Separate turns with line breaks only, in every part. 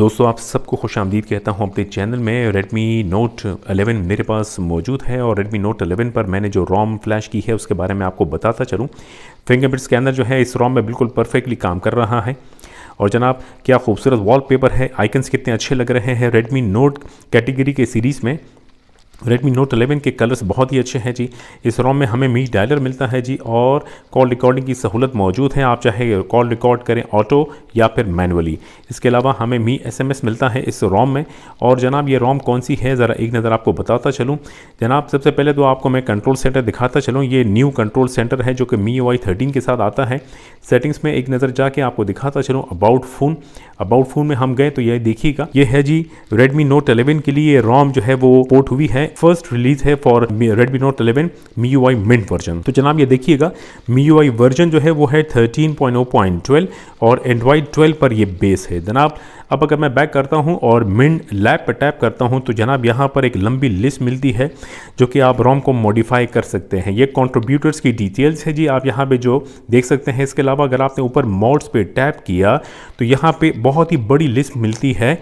दोस्तों आप सबको खुश आमदीद कहता हूँ अपने चैनल में Redmi Note 11 मेरे पास मौजूद है और Redmi Note 11 पर मैंने जो रोम फ्लैश की है उसके बारे में आपको बताता चलूँ फिंगरप्रिंट स्कैनर जो है इस रोम में बिल्कुल परफेक्टली काम कर रहा है और जनाब क्या खूबसूरत वॉलपेपर है आइकन्स कितने अच्छे लग रहे हैं रेडमी नोट कैटेगरी के सीरीज़ में रेडमी नोट 11 के कलर्स बहुत ही अच्छे हैं जी इस रोम में हमें मी डायलर मिलता है जी और कॉल रिकॉर्डिंग की सहूलत मौजूद है आप चाहे कॉल रिकॉर्ड करें ऑटो या फिर मैनुअली इसके अलावा हमें मी एसएमएस मिलता है इस रोम में और जनाब ये रोम कौन सी है ज़रा एक नज़र आपको बताता चलूँ जनाब सबसे पहले तो आपको मैं कंट्रोल सेंटर दिखाता चलूँ ये न्यू कंट्रोल सेंटर है जो कि मी ओ के साथ आता है सेटिंग्स में एक नज़र जाके आपको दिखाता चलूँ अबाउट फ़ोन अबाउट फ़ोन में हम गए तो यह देखिएगा ये है जी रेडमी नोट अलेवन के लिए रोम जो है वो पोर्ट हुई है फर्स्ट रिलीज है for Redmi Note eleven Mi U I mint version तो जनाब ये देखिएगा मी यू आई वर्जन जो है वो है thirteen point O point twelve और एंड्रॉइड ट्वेल्व पर ये बेस है जनाब अब अगर मैं बैक करता हूँ और मिंट लैब पर टैप करता हूँ तो जनाब यहाँ पर एक लंबी लिस्ट मिलती है जो कि आप रोम को मॉडिफाई कर सकते हैं ये कॉन्ट्रीब्यूटर्स की डिटेल्स है जी आप यहाँ पर जो देख सकते हैं इसके अलावा अगर आपने ऊपर मॉड्स पर टैप किया तो यहाँ पर बहुत ही बड़ी लिस्ट मिलती है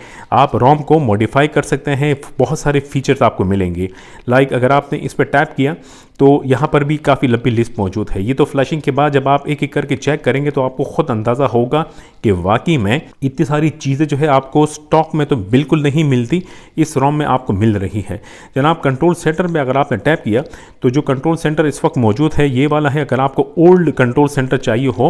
आप रोम को मॉडिफाई कर सकते हैं बहुत सारे फीचर्स आपको मिलेंगे मिलेंगी लाइक like अगर आपने इस पर टैप किया तो यहाँ पर भी काफ़ी लंबी लिस्ट मौजूद है ये तो फ्लैशिंग के बाद जब आप एक एक करके चेक करेंगे तो आपको खुद अंदाज़ा होगा कि वाकई में इतनी सारी चीज़ें जो है आपको स्टॉक में तो बिल्कुल नहीं मिलती इस रॉम में आपको मिल रही है जनाब कंट्रोल सेंटर में अगर आपने टैप किया तो जो कंट्रोल सेंटर इस वक्त मौजूद है ये वाला है अगर आपको ओल्ड कंट्रोल सेंटर चाहिए हो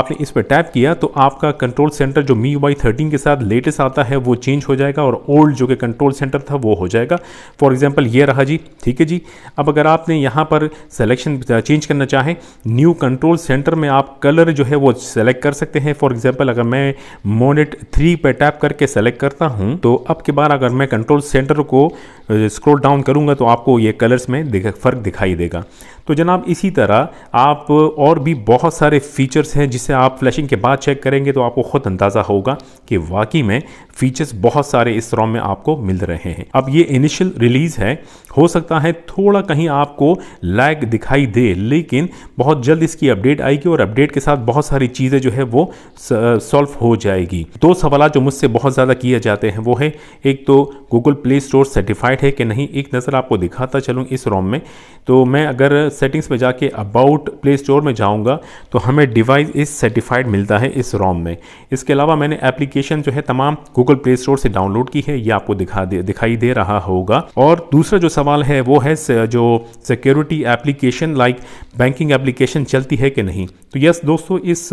आपने इस पर टैप किया तो आपका कंट्रोल सेंटर जो मी वाई थर्टीन के साथ लेटेस्ट आता है वो चेंज हो जाएगा और ओल्ड जो कि कंट्रोल सेंटर था वो हो जाएगा फॉर एग्जाम्पल ये रहा जी ठीक है जी अब अगर आपने यहाँ पर सेलेक्शन चेंज uh, करना चाहें न्यू कंट्रोल सेंटर में आप कलर जो है वो सेलेक्ट कर सकते हैं फॉर एग्जाम्पल अगर मैं मोनेट थ्री पर टैप करके सेलेक्ट करता हूँ तो अब के बार अगर मैं कंट्रोल सेंटर को स्क्रोल डाउन करूँगा तो आपको ये कलर्स में फ़र्क दिखाई देगा तो जनाब इसी तरह आप और भी बहुत सारे फीचर्स हैं जिसे आप फ्लैशिंग के बाद चेक करेंगे तो आपको ख़ुद अंदाज़ा होगा कि वाकई में फीचर्स बहुत सारे इस रॉम में आपको मिल रहे हैं अब ये इनिशियल रिलीज़ है हो सकता है थोड़ा कहीं आपको लैग दिखाई दे लेकिन बहुत जल्द इसकी अपडेट आएगी और अपडेट के साथ बहुत सारी चीज़ें जो है वो सॉल्व हो जाएगी दो सवाल जो मुझसे बहुत ज़्यादा किए जाते हैं वो है एक तो गूगल प्ले स्टोर सर्टिफाइड है कि नहीं एक नज़र आपको दिखाता चलूँ इस रोम में तो मैं अगर सेटिंग्स में जाके अबाउट प्ले स्टोर में जाऊँगा तो हमें डिवाइस इस सर्टिफाइड मिलता है इस रोम में इसके अलावा मैंने एप्लीकेशन जो है तमाम गूगल प्ले स्टोर से डाउनलोड की है ये आपको दिखा दे दिखाई दे रहा होगा और दूसरा जो सवाल है वो है जो security security application like banking application चलती है कि नहीं तो यस दोस्तों इस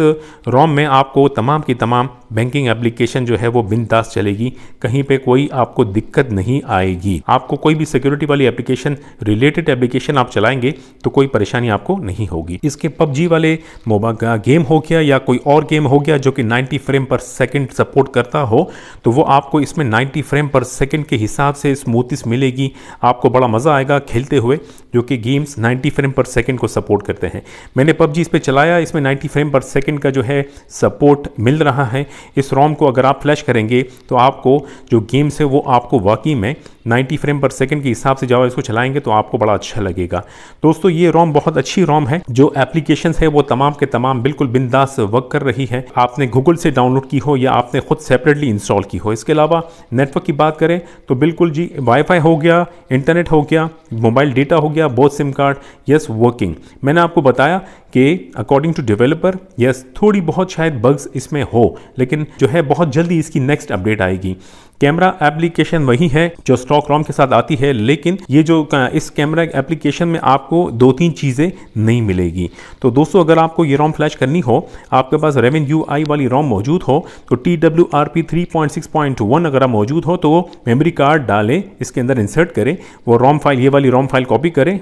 रोम में आपको तमाम की तमाम बैंकिंग एप्लीकेशन जो है वो बिंदास चलेगी कहीं पे कोई आपको दिक्कत नहीं आएगी आपको कोई भी सिक्योरिटी वाली एप्लीकेशन रिलेटेड एप्लीकेशन आप चलाएंगे तो कोई परेशानी आपको नहीं होगी इसके पबजी वाले मोबाइल गेम हो गया या कोई और गेम हो गया जो कि 90 फ्रेम पर सेकंड सपोर्ट करता हो तो वो आपको इसमें 90 फ्रेम पर सेकंड के हिसाब से स्मूथिस मिलेगी आपको बड़ा मज़ा आएगा खेलते हुए जो कि game games 90 frame per second को सपोर्ट करते हैं मैंने पबजी इस पर चलाया इसमें 90 फ्रेम पर सेकंड का जो है सपोर्ट मिल रहा है इस रोम को अगर आप फ्लैश करेंगे तो आपको जो गेम्स है वो आपको वाकई में 90 फ्रेम पर सेकंड के हिसाब से जब इसको चलाएंगे तो आपको बड़ा अच्छा लगेगा दोस्तों ये रोम बहुत अच्छी रोम है जो एप्लीकेशन है वो तमाम के तमाम बिल्कुल बिंदास वर्क कर रही है आपने गूगल से डाउनलोड की हो या आपने खुद सेपरेटली इंस्टॉल की हो इसके अलावा नेटवर्क की बात करें तो बिल्कुल जी वाईफाई हो गया इंटरनेट हो गया मोबाइल डेटा हो गया बहुत से सिम कार्ड यस वर्किंग मैंने आपको बताया कि अकॉर्डिंग टू डेवलपर यस थोड़ी बहुत शायद बग्स इसमें हो लेकिन जो है बहुत जल्दी इसकी नेक्स्ट अपडेट आएगी कैमरा एप्लीकेशन वही है जो स्टॉक रॉम के साथ आती है लेकिन ये जो इस कैमरा एप्लीकेशन में आपको दो तीन चीज़ें नहीं मिलेगी तो दोस्तों अगर आपको ये रॉम फ्लैश करनी हो आपके पास रेवन यू आई वाली रॉम मौजूद हो तो T W R P three point six point one अगर आप मौजूद हो तो वो मेमोरी कार्ड डालें इसके अंदर इंसर्ट करें वो रॉम फाइल ये वाली रॉम फाइल कॉपी करें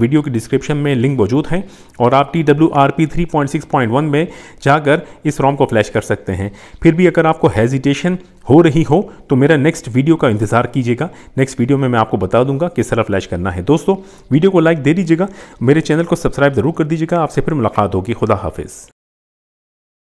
वीडियो के डिस्क्रिप्शन में लिंक मौजूद है और आप T W R P three point six point one में जाकर इस रॉम को फ्लैश कर सकते हैं फिर भी अगर आपको हेजिटेशन हो रही हो तो मेरा नेक्स्ट वीडियो का इंतजार कीजिएगा नेक्स्ट वीडियो में मैं आपको बता दूंगा किस तरह फ्लैश करना है दोस्तों वीडियो को लाइक दे दीजिएगा मेरे चैनल को सब्सक्राइब जरूर कर दीजिएगा आपसे फिर मुलाकात होगी खुदा हाफिज़